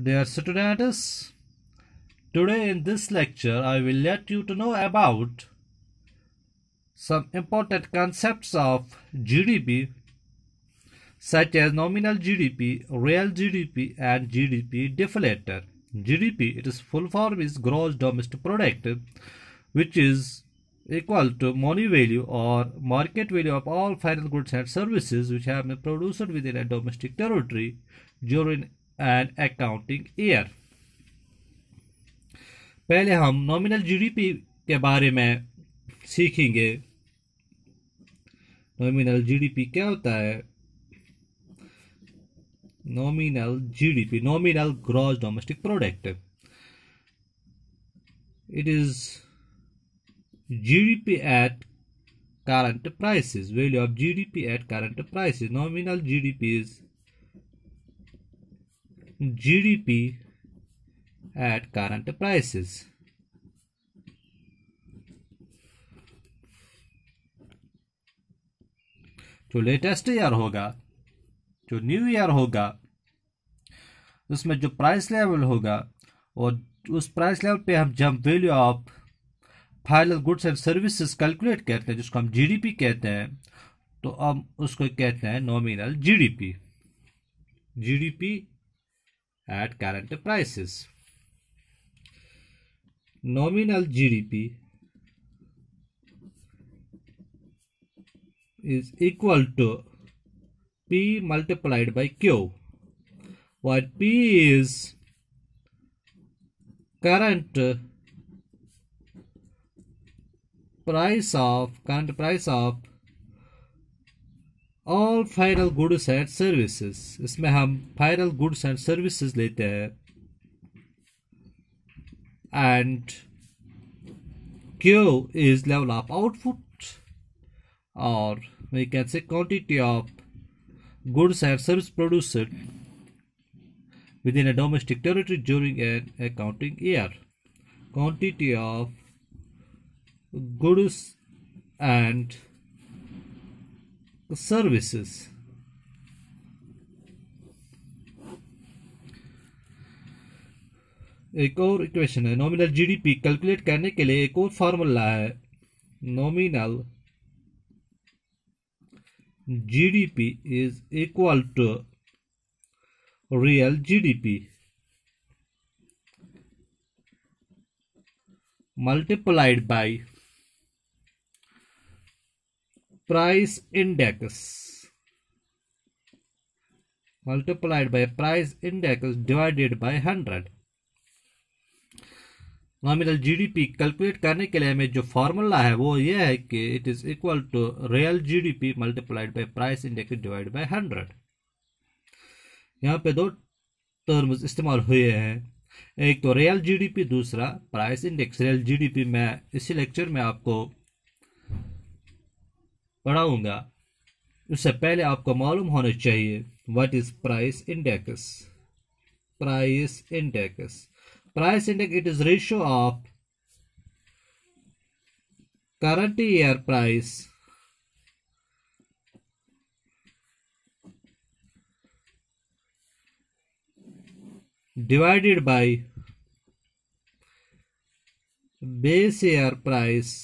Dear students, today in this lecture I will let you to know about some important concepts of GDP such as nominal GDP, real GDP and GDP deflator. GDP, its full form is gross domestic product which is equal to money value or market value of all final goods and services which have been produced within a domestic territory during and accounting year पहले हम nominal GDP के बारे में सीखेंगे nominal GDP क्या होता है nominal G D P nominal gross domestic product it is G D P at current prices value of G D P at current prices nominal G D P is GDP at current prices. जो latest year होगा जो new year होगा उसमें जो price level होगा और उस price level पे हम जब value of final goods and services calculate करते हैं जिसको हम जीडीपी कहते हैं तो हम उसको कहते हैं nominal GDP GDP at current prices. Nominal GDP is equal to P multiplied by Q where P is current price of current price of all final goods and services. इसमें हम फाइनल गुड्स एंड सर्विसेज लेते हैं And Q is level of output or we can say quantity of goods and services produced within a domestic territory during an accounting year. Quantity of goods and services. एक और equation है nominal GDP calculate करने के लिए एक और formula है nominal GDP is equal to real GDP multiplied by price index multiplied by price index divided by hundred nominal GDP calculate करने के लिए हमें जो फॉर्मूला है वो ये है कि it is equal to real GDP multiplied by price index divide by hundred यहाँ पे दो टर्म्स इस्तेमाल हुए हैं एक तो रियल जीडीपी दूसरा प्राइस इंडेक्स रियल जीडीपी मैं इसी लेक्चर में आपको पढ़ाऊंगा उससे पहले आपको मालूम होना चाहिए what is price index price index price index it is ratio of current year price divided by base year price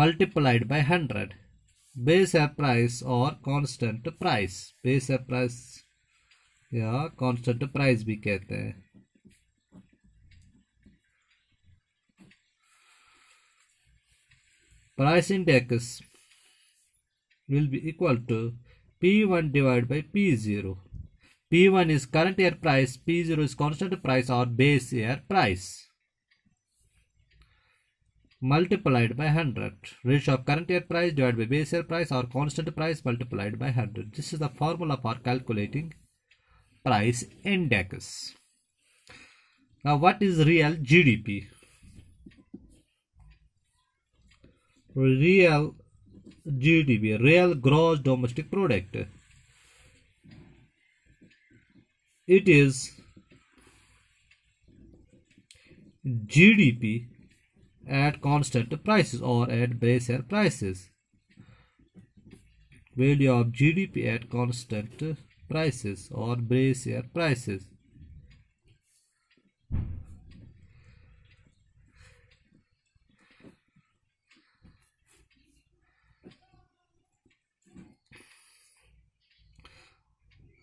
multiplied by 100 base air price or constant price base air price yeah, constant price we कहते हैं price index will be equal to P1 divided by P0 P1 is current air price P0 is constant price or base air price multiplied by 100 ratio of current year price divided by base year price or constant price multiplied by 100 this is the formula for calculating price index now what is real gdp real gdp real gross domestic product it is gdp at constant prices or at Brasserie prices. Value of GDP at constant prices or Brasserie prices.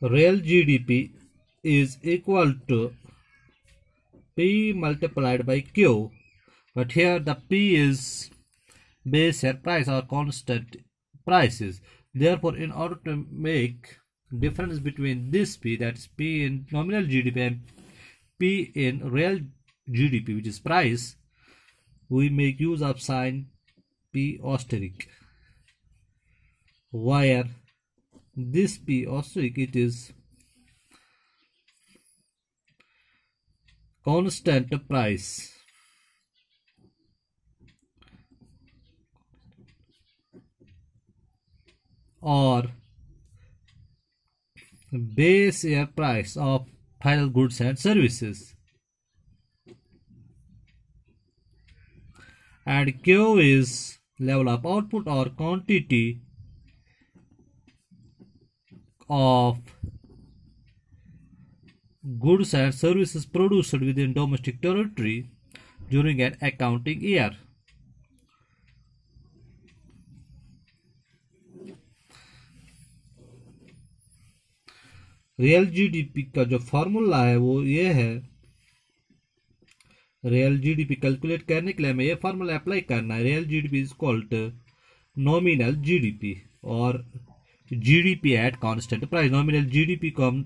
real GDP is equal to P multiplied by Q but here the P is base share price or constant prices. Therefore, in order to make difference between this P, that's P in nominal GDP and P in real GDP, which is price, we make use of sign P asterisk. Where this P asterisk it is constant price or base air price of final goods and services and Q is level of output or quantity of goods and services produced within domestic territory during an accounting year. Real GDP का जो formula है वो ये है real GDP calculate करने के लिए हमें ये फॉर्मूला अप्लाई करना है real GDP is called nominal GDP और GDP at constant price nominal GDP को हम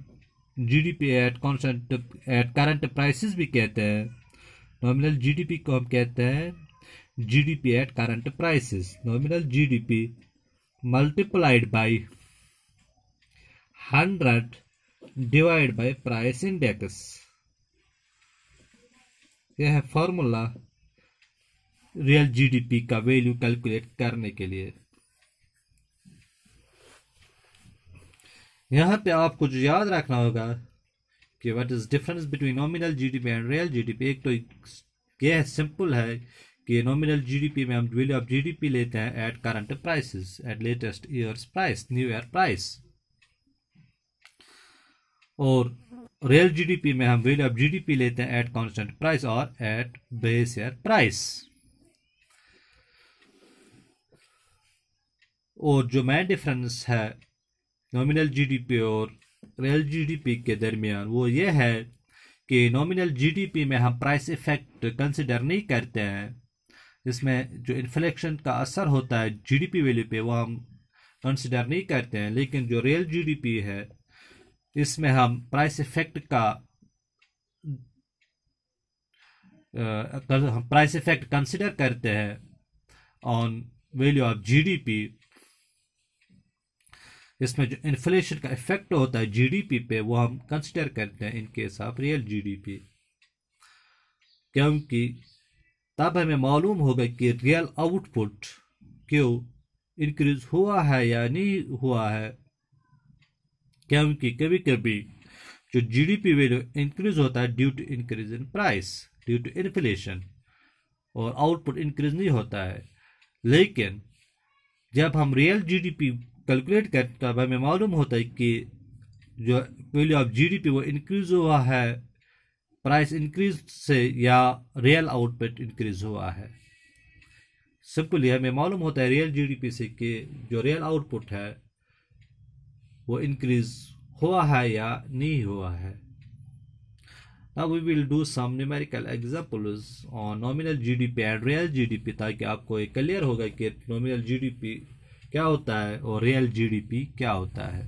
GDP at constant at current prices भी कहते हैं नॉमिनल जीडीपी को हम कहते हैं GDP at current prices nominal GDP multiplied by hundred divide by price index यह है फॉर्मूला रियल जीडीपी का वैल्यू कैलकुलेट करने के लिए यहां पे आपको जो याद रखना होगा कि what is difference between nominal GDP and real GDP एक तो यह सिंपल है कि नॉमिनल जीडीपी में हम वैल्यू ऑफ जीडीपी लेते हैं at current prices at latest year price new year price और रियल जीडीपी में हम वैल्यू ऑफ जीडीपी लेते हैं एट कांस्टेंट प्राइस और एट बेस ईयर प्राइस और जो मेन डिफरेंस है नॉमिनल जीडीपी और रियल जीडीपी के दरमियान वो ये है कि नॉमिनल जीडीपी में हम प्राइस इफेक्ट कंसिडर नहीं करते हैं इसमें जो इन्फ्लेक्शन का असर होता है जीडीपी वैल्यू पे वो हम कंसिडर नहीं करते हैं लेकिन जो रियल जीडीपी है इसमें हम प्राइस इफेक्ट का हम प्राइस इफेक्ट कंसिडर करते हैं ऑन वैल्यू ऑफ जीडीपी इसमें जो इन्फ्लेशन का इफेक्ट होता है जीडीपी पे वो हम कंसिडर करते हैं इनके हिसाब ऑफ रियल जीडीपी क्योंकि तब हमें मालूम होगा कि रियल आउटपुट क्यों इंक्रीज हुआ है या नहीं हुआ है क्योंकि कभी कभी जो जीडीपी वैल्यू इंक्रीज होता है due to increase in price due to inflation और आउटपुट इंक्रीज नहीं होता है लेकिन जब हम रियल जीडीपी कैलकुलेट करते तब तो हमें मालूम होता है कि जो वैल्यू ऑफ जीडीपी वो इंक्रीज हुआ है प्राइस इंक्रीज से या रियल आउटपुट इंक्रीज हुआ है सिंपली हमें मालूम होता है रियल जीडीपी से कि जो रियल आउटपुट है वो इंक्रीज हुआ है या नहीं हुआ है Now we will do some numerical examples on nominal GDP and real GDP ताकि आपको एक क्लियर होगा कि nominal GDP क्या होता है और real GDP क्या होता है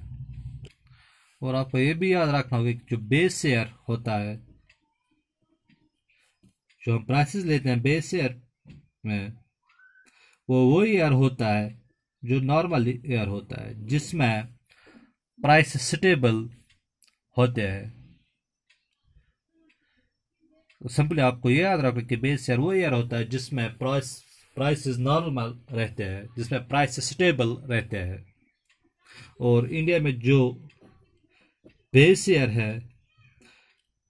और आपको ये भी याद रखना होगा कि जो बेस शेयर होता है जो हम प्राइसेस लेते हैं बेस शेयर में वो वो ईयर होता है जो नॉर्मल ईयर होता है जिसमें प्राइस स्टेबल होते हैं तो सिंपली आपको ये याद रखना कि बेस ईयर वो ईयर होता है जिसमें प्राइस प्राइसेस नॉर्मल रहते हैं जिसमें प्राइस स्टेबल रहते हैं और इंडिया में जो बेस ईयर है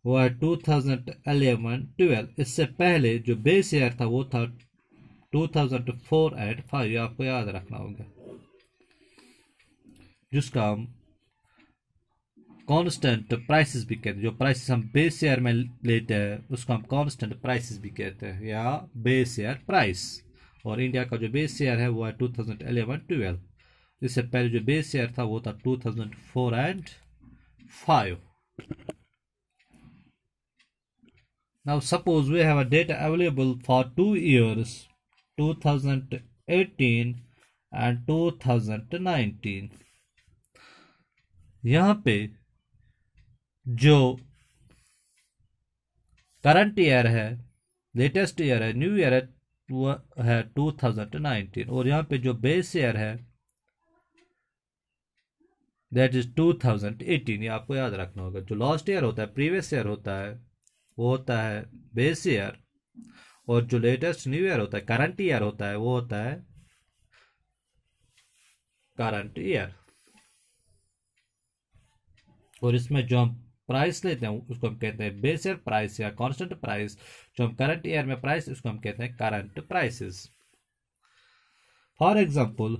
वो है टू थाउजेंड अलेवन ट्वेल्व इससे पहले जो बेस ईयर था वो था two thousand four and five आपको याद रखना होगा जिसका हम कांस्टेंट प्राइसेस भी कहते हैं जो प्राइसेस हम बेस शेयर में लेते हैं उसको हम कांस्टेंट प्राइसेस भी कहते हैं या बेस शेयर प्राइस और इंडिया का जो बेस शेयर है वो है टू थाउजेंड एलेवन ट्वेल्व इससे पहले जो बेस शेयर था वो था two thousand four and five Now suppose available for two data two thousand eighteen and 2018 thousand 2019 यहाँ पे जो करंट ईयर है लेटेस्ट ईयर है न्यू ईयर है है 2019 और यहाँ पे जो बेस ईयर है दैट इज 2018 ये आपको याद रखना होगा जो लास्ट ईयर होता है प्रीवियस ईयर होता है वो होता है बेस ईयर और जो लेटेस्ट न्यू ईयर होता है करंट ईयर होता है वो होता है करंट ईयर और इसमें जो हम प्राइस लेते हैं उसको हम कहते हैं बेस ईयर प्राइस या कांस्टेंट प्राइस जो हम करंट ईयर में प्राइस उसको हम कहते हैं करंट प्राइसेस फॉर एग्जांपल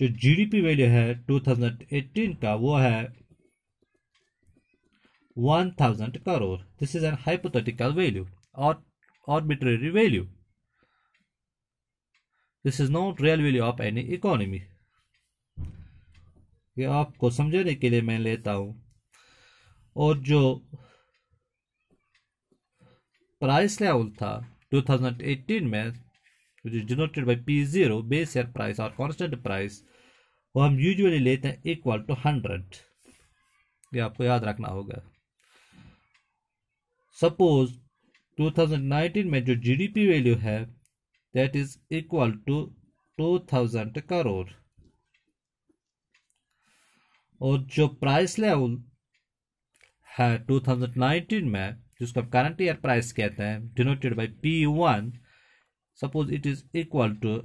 जो जीडीपी वैल्यू है 2018 का वो है 1000 crore this is an hypothetical value और arbitrary value this is not real value of any economy ये आपको समझाने के लिए मैं लेता हूं और जो प्राइस लेवल था 2018 में जो generated denoted P zero base year price और कॉन्स्टेंट प्राइस वो हम यूजुअली लेते हैं इक्वल टू हंड्रेड ये आपको याद रखना होगा सपोज 2019 में जो जीडीपी वैल्यू है that is equal to 2000 crore और जो प्राइस लेवल है 2019 में जिसको आप करंट ईयर प्राइस कहते हैं denoted by P one suppose it is equal to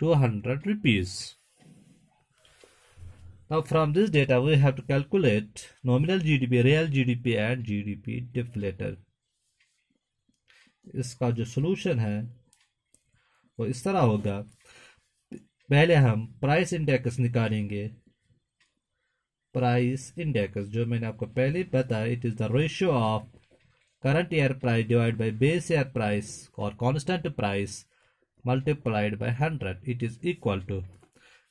two hundred rupees now from this data we have to calculate nominal GDP real GDP and GDP deflator इसका जो solution है वो इस तरह होगा पहले हम प्राइस इंडेक्स निकालेंगे प्राइस इंडेक्स जो मैंने आपको पहले बताया it is the ratio of current year price divide by base year price और constant price multiplied by hundred it is equal to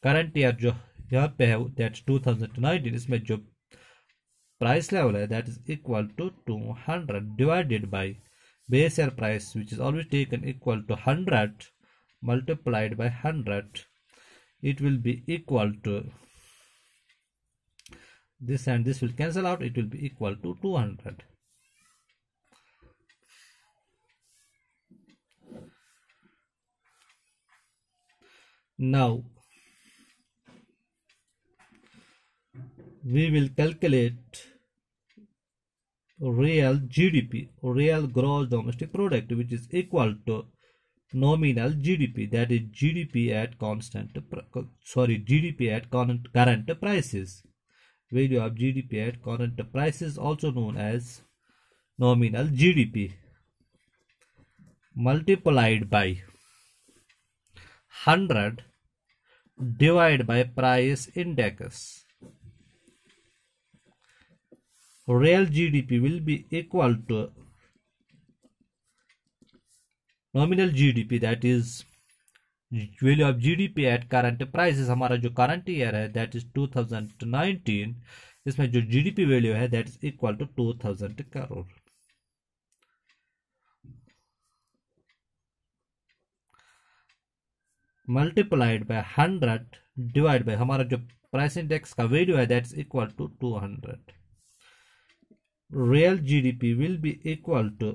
current year जो यहाँ पे है दैट टू थाउजेंड नाइनटीन इसमें जो प्राइस लेवल है that is equal to two hundred divided by base year price which is always taken equal to hundred multiplied by hundred it will be equal to this and this will cancel out it will be equal to 200 now we will calculate real GDP real gross domestic product which is equal to nominal GDP that is GDP at constant sorry GDP at current, current prices value of GDP at current prices also known as nominal GDP multiplied by 100 divided by price index real GDP will be equal to nominal GDP that is value of GDP at current prices हमारा जो current year है that is 2019 इसमें जो GDP value है that is equal to 2000 crore multiplied by hundred divide by हमारा जो price index का value है that is equal to two hundred real GDP will be equal to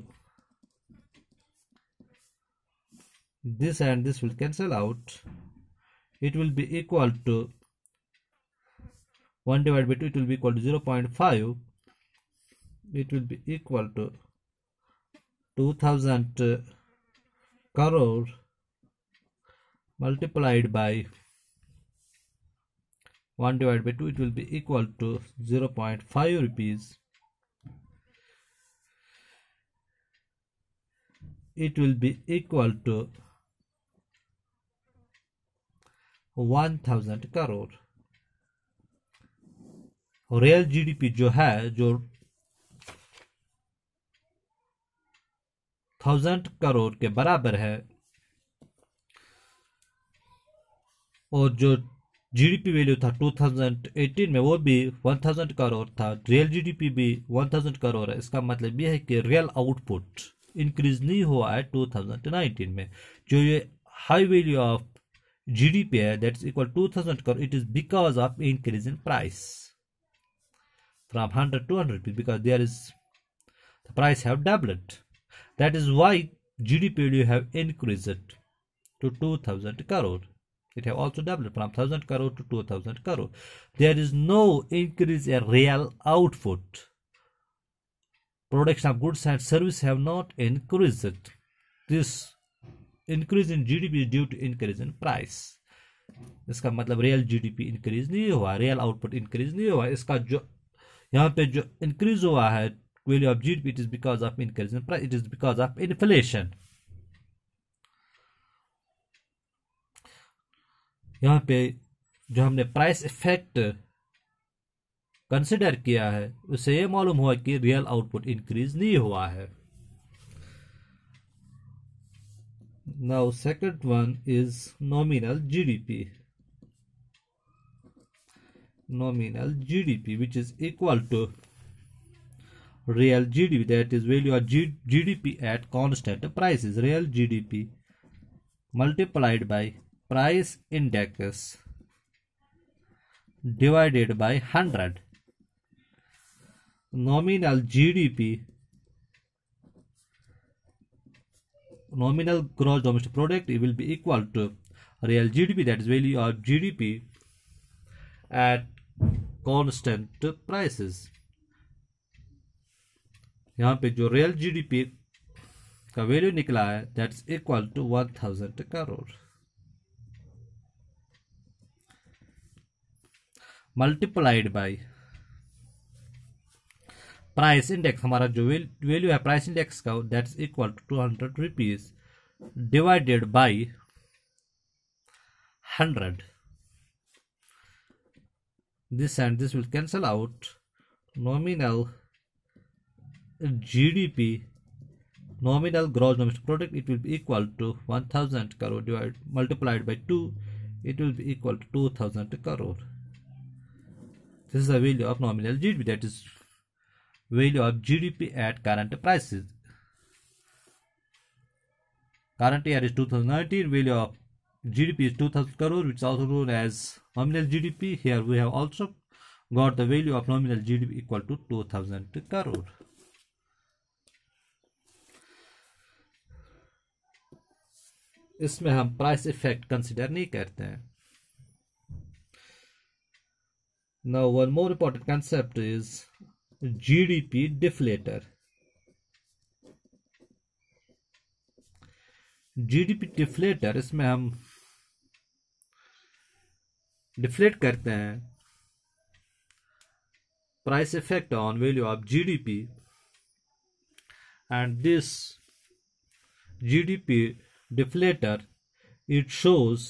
this and this will cancel out it will be equal to 1 divided by 2 it will be equal to 0 0.5 it will be equal to 2000 uh, crore multiplied by 1 divided by 2 it will be equal to 0 0.5 rupees it will be equal to one thousand crore real GDP जो है जो thousand crore के बराबर है और जो GDP value था 2018 में वो भी 1000 करोड़ था रियल जीडीपी भी 1000 करोड़ है इसका मतलब यह है कि रियल आउटपुट इंक्रीज नहीं हुआ है 2019 में जो ये high value of GDP uh, that is equal to 2000 crore it is because of increase in price from 100 to 100 because there is the price have doubled that is why GDP you have increased to 2000 crore it have also doubled from 1000 crore to 2000 crore there is no increase in real output production of goods and service have not increased this increase in GDP due to increase in price इसका मतलब real GDP increase नहीं हुआ real output increase नहीं हुआ इसका जो यहाँ पे जो इंक्रीज हुआ है value of GDP it is because of increase in price it is because of inflation यहाँ पे जो हमने प्राइस इफेक्ट कंसिडर किया है उससे ये मालूम हुआ कि रियल आउटपुट इंक्रीज नहीं हुआ है Now second one is nominal GDP. Nominal GDP which is equal to real GDP that is value of G GDP at constant prices real GDP multiplied by price index divided by 100 nominal GDP nominal gross domestic product it will be equal to real GDP that is value of GDP at constant prices यहाँ पे जो real GDP का value निकला है that's equal to one thousand crore multiplied by Price index, हमारा जो value है price index का that is equal to two hundred rupees this and this will cancel out nominal GDP nominal gross domestic product it will be equal to 1000 crore divided multiplied by 2 it will be equal to 2000 crore this is the value of nominal GDP that is value of GDP at current prices. Current year is 2019, value of GDP is 2000 crore, which is also known as nominal GDP. Here we have also got the value of nominal GDP equal to 2000 crore. इसमें हम price effect consider नहीं करते हैं Now one more important concept is GDP deflator GDP deflator इसमें हम deflate करते हैं price effect on value of GDP and this GDP deflator it shows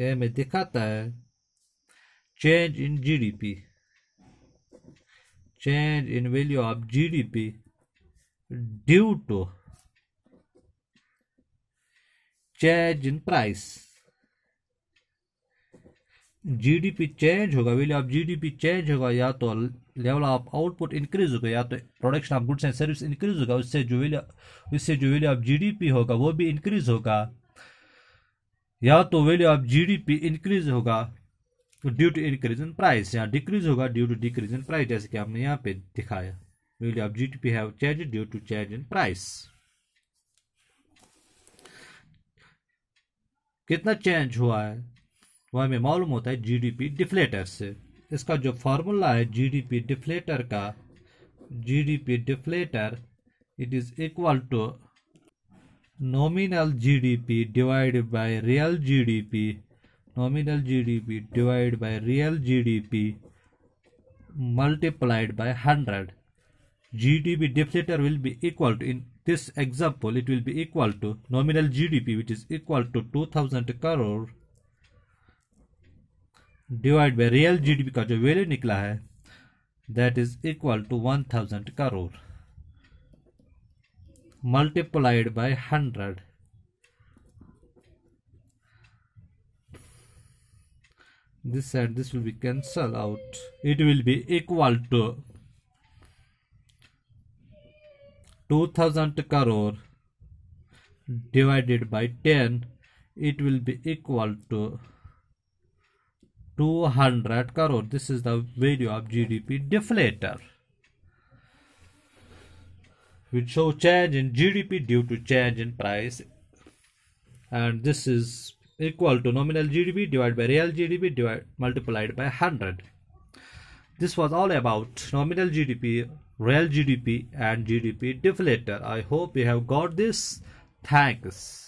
ये में दिखाता है change in GDP change in value of G D P due to change in price G D P change होगा value of G D P change होगा या तो level of output increase होगा या तो production of goods and service increase होगा उससे जो वैल्यू उससे जो value of G D P होगा वो भी इंक्रीज होगा या तो value of G D P increase होगा due to increase in price यहाँ डिक्रीज होगा due to decrease in price जैसे कि हमने यहाँ पे दिखाया value of G T P have change due to change in price कितना चेंज हुआ है वह हमें मालूम होता है जीडीपी डिफ्लेटर से इसका जो फॉर्मूला है जीडीपी डिफ्लेटर का GDP deflator it is equal to nominal GDP divide by real GDP nominal G D P divide by real G D P multiplied by hundred G D P deflator will be equal to in this example it will be equal to nominal G D P which is equal to two thousand crore divide by real G D P का जो value निकला है that is equal to one thousand crore multiplied by hundred this and this will be cancelled out it will be equal to 2000 crore divided by 10 it will be equal to 200 crore this is the value of gdp deflator which show change in gdp due to change in price and this is equal to nominal GDP divided by real GDP divided multiplied by 100. This was all about nominal GDP, real GDP and GDP deflator. I hope you have got this. Thanks.